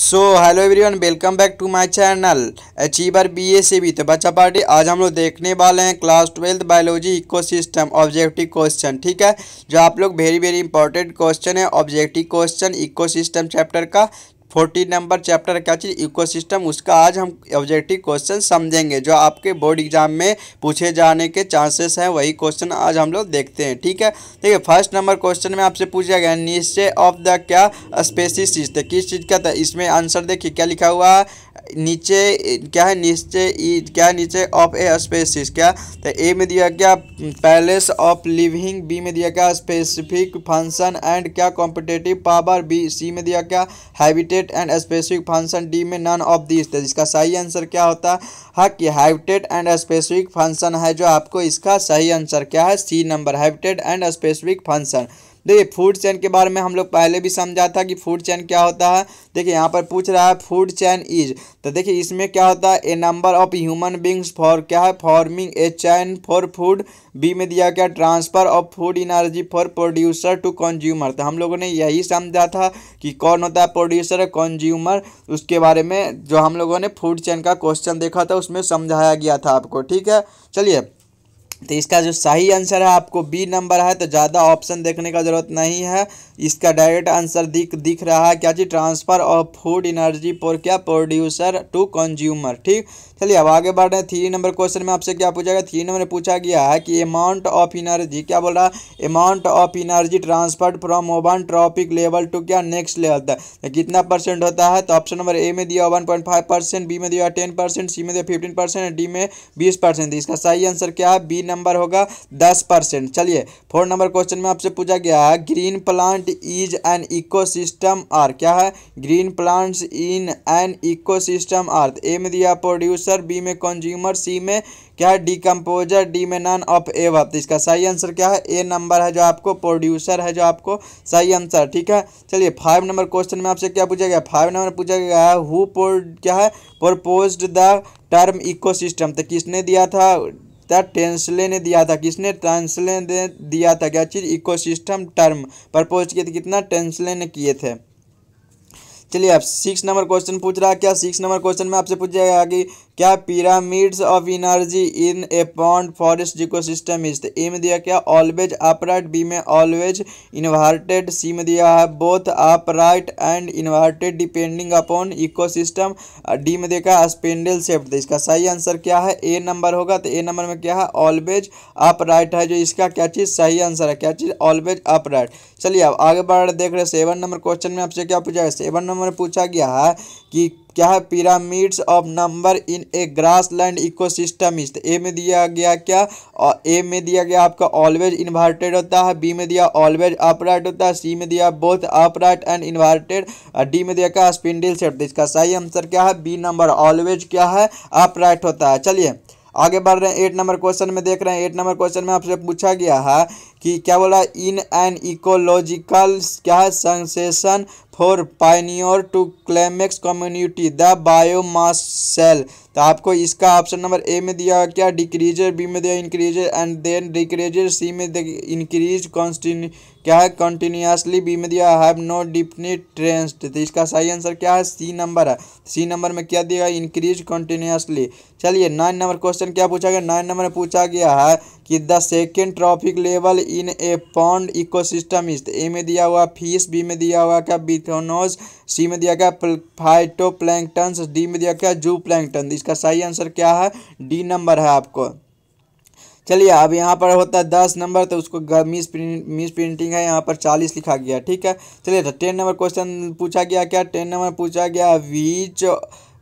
so hello everyone welcome back to my channel achiever B A से भी तो बच्चा पार्टी आज हम लोग देखने वाले हैं class twelfth biology ecosystem objective question ठीक है जो आप लोग वेरी वेरी इंपॉर्टेंट क्वेश्चन है ऑब्जेक्टिव क्वेश्चन इकोसिस्टम चैप्टर का फोर्टी नंबर चैप्टर क्या चीज़ इको उसका आज हम ऑब्जेक्टिव क्वेश्चन समझेंगे जो आपके बोर्ड एग्जाम में पूछे जाने के चांसेस हैं वही क्वेश्चन आज हम लोग देखते हैं ठीक है देखिए फर्स्ट नंबर क्वेश्चन में आपसे पूछा गया निश्चय ऑफ द क्या स्पेसिस तो किस चीज़ का था इसमें आंसर देखिए क्या लिखा हुआ है नीचे क्या है नीचे क्या है नीचे ऑफ ए स्पेसिस क्या तो ए में दिया गया पैलेस ऑफ लिविंग बी में दिया गया स्पेसिफिक फंक्शन एंड क्या कॉम्पिटेटिव पावर बी सी में दिया गया habitat and specific function D में नन ऑफ दिस तो इसका सही आंसर क्या होता है हाँ, कि हैबिटेट एंड स्पेसिफिक फंक्शन है जो आपको इसका सही आंसर क्या है C number habitat and specific function देखिए फूड चैन के बारे में हम लोग पहले भी समझा था कि फूड चैन क्या होता है देखिए यहाँ पर पूछ रहा है फूड चैन इज तो देखिए इसमें क्या होता है A number of human beings for क्या है forming a chain for food B में दिया गया transfer of food energy for producer to consumer तो हम लोगों ने यही समझा था कि कौन होता है प्रोड्यूसर कंज्यूमर उसके बारे में जो हम लोगों ने फूड चैन का क्वेश्चन देखा था उसमें समझाया गया था आपको ठीक है चलिए तो इसका जो सही आंसर है आपको बी नंबर है तो ज़्यादा ऑप्शन देखने का ज़रूरत नहीं है इसका डायरेक्ट आंसर दिख दिख रहा है क्या जी transfer of food energy for क्या प्रोड्यूसर टू कंज्यूमर ठीक चलिए अब आगे बढ़ रहे हैं थ्री नंबर क्वेश्चन में आपसे क्या पूछा गया थ्री नंबर में पूछा गया है कि अमाउंट ऑफ इनर्जी क्या बोल रहा है amount of energy transferred from one trophic level to क्या नेक्स्ट लेवल तक कितना परसेंट होता है तो ऑप्शन नंबर ए में दिया one point five percent B में दिया टेन परसेंट सी में दिया फिफ्टीन परसेंट डी में बीस परसेंट इसका सही आंसर क्या है बी नंबर होगा दस परसेंट चलिए फोर नंबर क्वेश्चन में आपसे पूछा गया है green plant is an ecosystem are क्या है green plants in an ecosystem are A में दिया प्रोड्यूसर कंपोजर बी में कंज्यूमर सी में क्या है डिकम्पोजर डी में नन ऑफ ए एवर तो इसका सही आंसर क्या है ए नंबर है जो आपको प्रोड्यूसर है जो आपको सही आंसर ठीक है चलिए फाइव नंबर क्वेश्चन में आपसे क्या पूछा गया फाइव नंबर पूछा गया है हु क्या है प्रपोज्ड द टर्म इकोसिस्टम तो किसने दिया था टेंसले ने दिया था किसने ट्रांसले ने दिया था क्या चीज़ इकोसिस्टम टर्म प्रपोज किए थे कितना टेंसले ने किए थे चलिए अब सिक्स नंबर क्वेश्चन पूछ रहा है क्या सिक्स नंबर क्वेश्चन में आपसे पूछ जाएगा कि क्या pyramids of energy in a pond forest ecosystem is A तो में दिया क्या always अपराइट बी में ऑलवेज इन्वर्टेड सी में दिया है both upright and inverted depending upon ecosystem D uh, में देखा स्पेंडल सेफ्ट तो इसका सही आंसर क्या है ए नंबर होगा तो ए नंबर में क्या है ऑलवेज अपराइट है जो इसका क्या चीज़ सही आंसर है क्या चीज़ ऑलवेज अपराइट चलिए अब आगे बढ़ देख रहे सेवन नंबर क्वेश्चन में आपसे क्या पूछा है सेवन नंबर में पूछा गया है कि क्या है pyramids of number in a grassland ecosystem is A में दिया गया क्या और ए में दिया गया आपका ऑलवेज इन्वर्टेड होता है बी में दिया ऑलवेज अपराइट होता है सी में दिया both upright and inverted D में दिया क्या स्पिंडल सेट तो इसका सही आंसर क्या है बी नंबर ऑलवेज क्या है अपराइट होता है चलिए आगे बढ़ रहे हैं एट नंबर क्वेश्चन में देख रहे हैं एट नंबर क्वेश्चन में आपसे पूछा गया है कि क्या बोला इन एन इकोलॉजिकल क्या है succession for pioneer to climax community the biomass shall तो आपको इसका ऑप्शन नंबर ए में दिया क्या डिक्रीजर बी में दिया increase and then decrease C में इंक्रीज कॉन्स्टिन क्या है कंटिन्यूसली बी में दिया हैव नो डिपनी ट्रेंस्ड तो इसका सही आंसर क्या है सी नंबर है सी नंबर में क्या दिया इंक्रीज कंटिन्यूसली चलिए नाइन नंबर क्वेश्चन क्या पूछा गया नाइन नंबर में पूछा गया है कि the second trophic level in a pond ecosystem is A में दिया हुआ फीस बी में दिया हुआ क्या बी प्लैंक्टोनोज सी में दिया गया फाइटो प्लैंकटन डी में दिया गया जू प्लैंकटन इसका सही आंसर क्या है डी नंबर है आपको चलिए अब यहाँ पर होता है दस नंबर तो उसको मिस प्रिंट मिस प्रिंटिंग है यहाँ पर चालीस लिखा गया ठीक है चलिए टेन नंबर क्वेश्चन पूछा गया क्या टेन नंबर पूछा गया वीच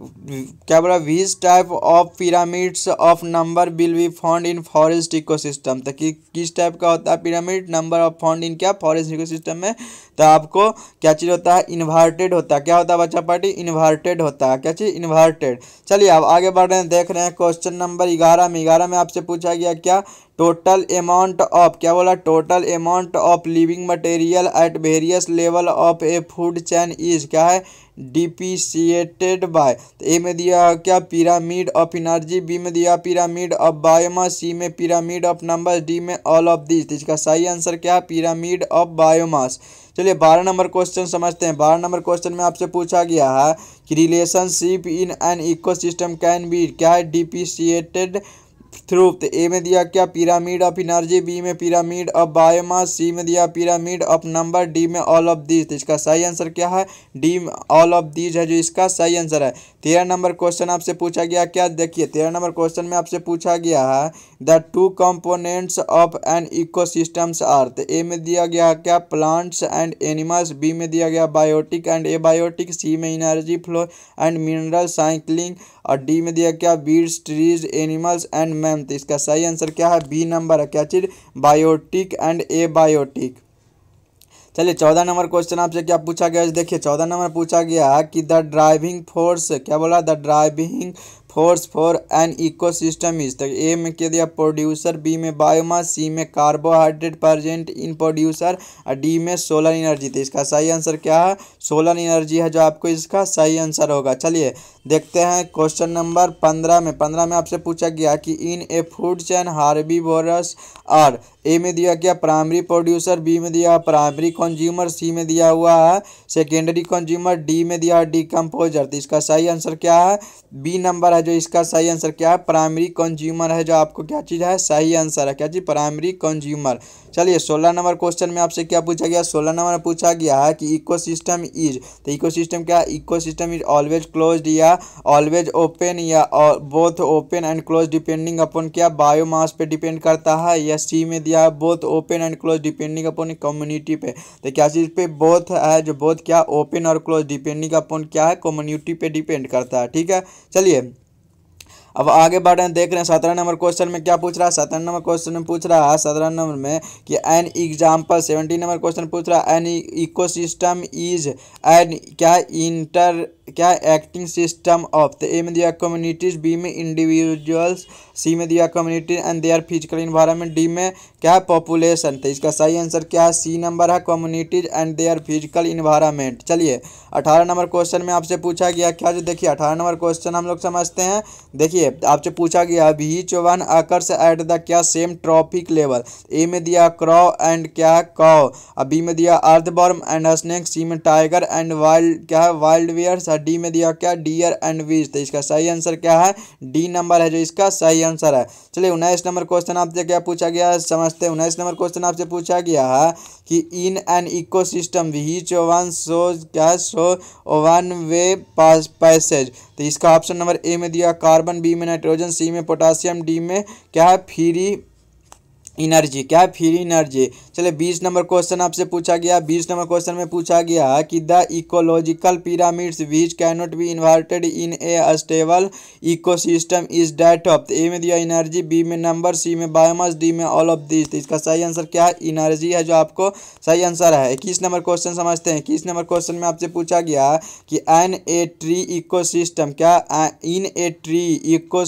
क्या बोला which type of pyramids of number will be found in forest ecosystem तो कि, किस टाइप का होता है pyramid number of found in क्या फॉरेस्ट इकोसिस्टम में तो आपको क्या चीज़ होता है इन्वर्टेड होता है क्या होता है बच्चा पार्टी इन्वर्टेड होता है क्या चीज़ इन्वर्टेड चलिए आप आगे बढ़ रहे हैं देख रहे हैं क्वेश्चन नंबर ग्यारह में ग्यारह में आपसे पूछा गया क्या टोटल अमाउंट ऑफ क्या बोला total amount of living material at various level of a food chain is क्या है डिपिशिएटेड बाय ए में दिया क्या पिरामिड ऑफ इनर्जी बी में दिया पिरामिड ऑफ बायोमास सी में पिरामिड ऑफ नंबर डी में ऑल ऑफ दिस इसका सही आंसर क्या है पिरामिड ऑफ बायोमास चलिए बारह नंबर क्वेश्चन समझते हैं बारह नंबर क्वेश्चन में आपसे पूछा गया है कि relationship in an ecosystem can be क्या है डिपिशिएटेड थ्रुप्त ए में दिया क्या पिरामिड ऑफ इनर्जी बी में पिरामिड ऑफ बायोमास सी में दिया पिरामिड ऑफ नंबर डी में ऑल ऑफ दीज इसका सही आंसर क्या है डी ऑल ऑफ दीज है जो इसका सही आंसर है तेरह नंबर क्वेश्चन आपसे पूछा गया क्या देखिए तेरह नंबर क्वेश्चन में आपसे पूछा गया है the two components of an ecosystems तो ए में दिया गया क्या प्लांट्स एंड एनिमल्स बी में दिया गया बायोटिक एंड एबायोटिक सी में energy flow and mineral cycling और डी में दिया क्या birds trees animals and man option तो इसका सही आंसर क्या है बी नंबर है क्या चीज बायोटिक एंड ए बायोटिक चलिए चौदह नंबर क्वेश्चन आपसे क्या पूछा गया देखिए चौदह नंबर पूछा गया कि द ड्राइविंग फोर्स क्या बोला the driving force for an ecosystem is तक ए में क्या दिया प्रोड्यूसर बी में बायोमास सी में कार्बोहाइड्रेट प्रजेंट इन प्रोड्यूसर और डी में सोलर एनर्जी तो इसका सही आंसर क्या है सोलर एनर्जी है जो आपको इसका सही आंसर होगा चलिए देखते हैं क्वेश्चन नंबर पंद्रह में पंद्रह में आपसे पूछा गया कि in a food chain herbivores और ए में दिया गया प्राइमरी प्रोड्यूसर बी में दिया प्राइमरी कंज्यूमर सी में दिया हुआ है सेकेंडरी कंज्यूमर डी में दिया डिकम्पोजर तो इसका सही आंसर क्या है बी नंबर है जो इसका सही आंसर क्या है प्राइमरी कंज्यूमर है जो आपको क्या चीज़ है सही आंसर है क्या चीज़ प्राइमरी कंज्यूमर चलिए सोलह नंबर क्वेश्चन में आपसे क्या पूछा गया सोलह नंबर में पूछा गया है कि इको सिस्टम इज तो इको सिस्टम क्या ecosystem is always close या ऑलवेज ओपन या both open and close depending upon क्या बायोमास पे डिपेंड करता है या सी में दिया है both open and close depending upon community पे तो क्या चीज़ पे बोथ है जो बोथ क्या ओपन और क्लोज डिपेंडिंग अपॉन क्या है कम्युनिटी पे डिपेंड करता है ठीक है चलिए अब आगे बढ़ रहे हैं देख रहे हैं सत्रह नंबर क्वेश्चन में क्या पूछ रहा है सत्रह नंबर क्वेश्चन में पूछ रहा है सत्रह नंबर में कि an example seventeen number question पूछ रहा है an ecosystem is an क्या इंटर क्या एक्टिंग सिस्टम ऑफ तो ए में दिया कम्युनिटीज बी में इंडिविजुअल्स सी में दिया community and their physical environment D में क्या है पॉपुलेशन तो इसका सही आंसर क्या है सी नंबर है communities and their physical environment चलिए अठारह नंबर क्वेश्चन में आपसे पूछा गया क्या जो देखिए अठारह नंबर क्वेश्चन हम लोग समझते हैं देखिए देखिए आपसे पूछा गया भी चौहान अकर्स एट द क्या सेम ट्रॉफिक लेवल ए में दिया क्रॉ एंड क्या कॉ बी में दिया अर्थबॉर्म एंड स्नेक सी में टाइगर एंड वाइल्ड क्या है वाइल्ड वियर्स डी में दिया क्या डियर एंड वीज तो इसका सही आंसर क्या है डी नंबर है जो इसका सही आंसर है चलिए उन्नीस नंबर क्वेश्चन आपसे क्या पूछा गया है समझते हैं उन्नीस नंबर क्वेश्चन आपसे पूछा गया है कि in an ecosystem we चौहान सो क्या सो वन वे पास पैसेज तो इसका ऑप्शन नंबर ए में दिया कार्बन बी में नाइट्रोजन सी में पोटासियम डी में क्या है फ्री इनर्जी क्या है फ्री इनर्जी चलिए बीस नंबर क्वेश्चन आपसे पूछा गया बीस नंबर क्वेश्चन में पूछा गया कि the ecological pyramids which cannot be inverted in a stable ecosystem is that of A में दिया इनर्जी बी में नंबर सी में बायोमास डी में ऑल ऑफ दिस इसका सही आंसर क्या है इनर्जी है जो आपको सही आंसर है इक्कीस नंबर क्वेश्चन समझते हैं इक्कीस नंबर क्वेश्चन में आपसे पूछा गया कि एन ए ट्री इको क्या in a tree eco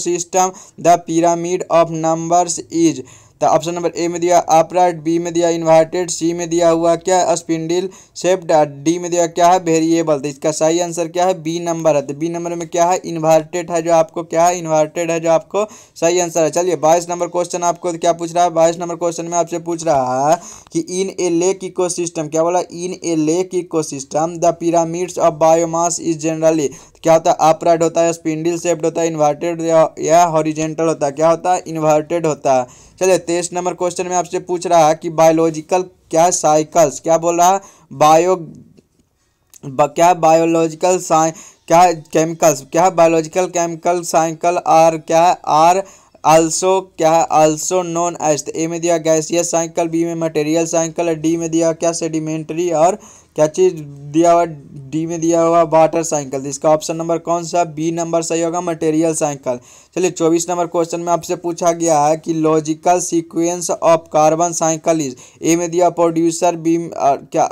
the pyramid of numbers is तो ऑप्शन नंबर ए में दिया अपराइट बी में दिया इन्वर्टेड सी में दिया हुआ क्या स्पिंडिल शेप्ड डी में दिया क्या है वेरिएबल तो इसका सही आंसर क्या है बी नंबर है तो बी नंबर में क्या है इन्वर्टेड है जो आपको क्या है इन्वर्टेड है जो आपको सही आंसर है चलिए बाईस नंबर क्वेश्चन आपको क्या पूछ रहा है बाईस नंबर क्वेश्चन में आपसे पूछ रहा है कि इन ए लेक इको क्या बोला in a lake eco the pyramids of biomass is generally क्या होता है अपराइट होता है स्पिंडिल शेप्ड होता है इन्वर्टेड या हॉरिजेंटल होता है क्या होता है इन्वर्टेड होता है चलिए तेईस नंबर क्वेश्चन में आपसे पूछ रहा है कि बायोलॉजिकल क्या है साइकिल्स क्या बोल रहा है बायो बा, क्या बायोलॉजिकल साइ क्या केमिकल्स क्या बायोलॉजिकल केमिकल साइकिल आर क्या आर आल्सो क्या आल्सो नॉन एस्ट ए में दिया गैसियस साइकिल बी में मटेरियल साइकिल डी में दिया क्या सेडिमेंट्री और क्या चीज़ दिया हुआ डी में दिया हुआ वाटर साइकिल इसका ऑप्शन नंबर कौन सा बी नंबर सही होगा मटेरियल साइकिल चलिए चौबीस नंबर क्वेश्चन में आपसे पूछा गया है कि logical sequence of carbon cycle is A में दिया प्रोड्यूसर बी क्या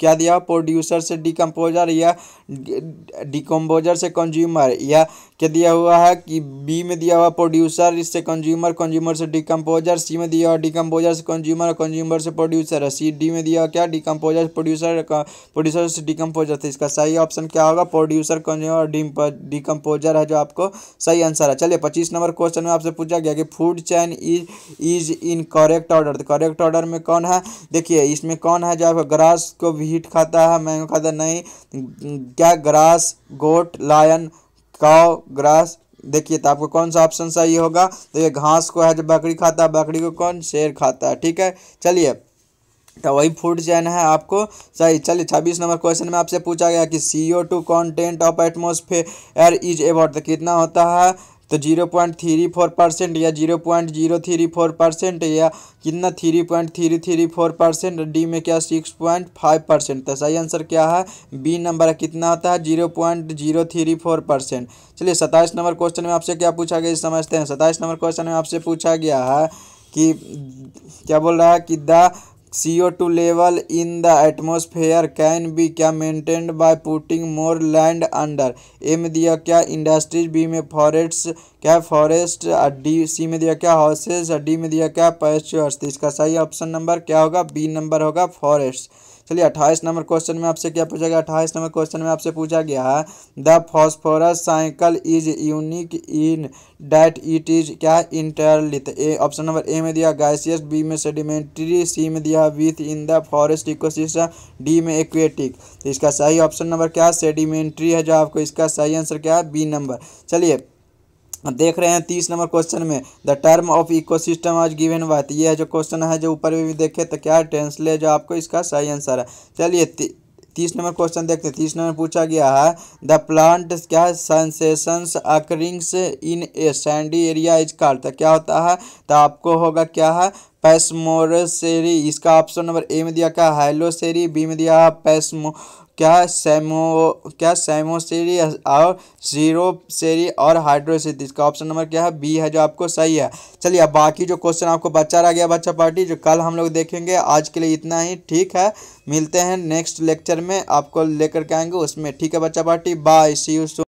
क्या दिया प्रोड्यूसर से डिकम्पोजर या डिकम्पोजर से कंज्यूमर या क्या दिया हुआ है कि बी में दिया हुआ प्रोड्यूसर इससे कंज्यूमर कंज्यूमर से डिकम्पोजर सी में दिया हुआ डिकम्पोजर से कंज्यूमर कंज्यूमर से प्रोड्यूसर सी डी में दिया क्या डिकम्पोजर प्रोड्यूसर प्रोड्यूसर डिकम्पोजर थे इसका सही ऑप्शन क्या होगा प्रोड्यूसर कौन और डिकम्पोजर है जो आपको सही आंसर है चलिए पच्चीस नंबर क्वेश्चन में आपसे पूछा गया कि food chain is is in correct order तो करेक्ट ऑर्डर में कौन है देखिए इसमें कौन है जो आपका ग्रास को भी हीट खाता है मैंगो खाता नहीं क्या grass goat lion cow grass देखिए तो आपको कौन सा ऑप्शन सही होगा तो ये घास को है जो बकरी खाता है बकरी को कौन शेर खाता है ठीक है चलिए तो वही फूड चैन है आपको सही चलिए छब्बीस नंबर क्वेश्चन में आपसे पूछा गया कि C O two content of atmosphere is about कितना होता है तो zero point three four percent या zero point zero three four percent या कितना three point three three four percent D में क्या सिक्स पॉइंट फाइव परसेंट तो सही आंसर क्या है बी नंबर कितना होता है zero point zero three four percent चलिए सत्ताईस नंबर क्वेश्चन में आपसे क्या पूछा गया समझते हैं सत्ताईस नंबर क्वेश्चन में आपसे पूछा गया है कि क्या बोल रहा है कि the two level in the the can be क्या maintained by putting more land under A में दिया क्या इंडस्ट्रीज बी में फॉरेस्ट क्या फॉरेस्ट डी सी में दिया क्या हाउसेस डी में दिया क्या पेस्टर्स तो इसका सही ऑप्शन नंबर क्या होगा बी नंबर होगा फॉरेस्ट चलिए अट्ठाईस नंबर क्वेश्चन में आपसे क्या पूछा गया अट्ठाईस नंबर क्वेश्चन में आपसे पूछा गया है the phosphorus cycle is unique in that it is क्या है इंटरलिथ ए ऑप्शन नंबर ए में दिया गाइसियस बी में सेडिमेंट्री सी में दिया within the forest ecosystem D में एक्वेटिक तो इसका सही ऑप्शन नंबर क्या है सेडिमेंट्री है जो आपको इसका सही आंसर क्या है बी नंबर चलिए देख रहे हैं तीस नंबर क्वेश्चन में the term of ecosystem was given by ये है जो क्वेश्चन है जो ऊपर भी देखे तो क्या ले जो आपको इसका सही आंसर है चलिए तीस नंबर क्वेश्चन देखते हैं तीस नंबर पूछा गया है द प्लांट क्या है successions occurrings in a sandy area is called तो क्या होता है तो आपको होगा क्या है पैसमोरसेरी इसका ऑप्शन नंबर ए में दिया क्या हाइलोसेरी बी में दिया पैसमो क्या सेमो क्या सैमोसेरी और जीरो सेरी और हाइड्रोसेरी इसका ऑप्शन नंबर क्या है बी है जो आपको सही है चलिए अब बाकी जो क्वेश्चन आपको बच्चा रह गया बच्चा पार्टी जो कल हम लोग देखेंगे आज के लिए इतना ही ठीक है मिलते हैं नेक्स्ट लेक्चर में आपको लेकर के आएंगे उसमें ठीक है बच्चा पार्टी बाय सी यू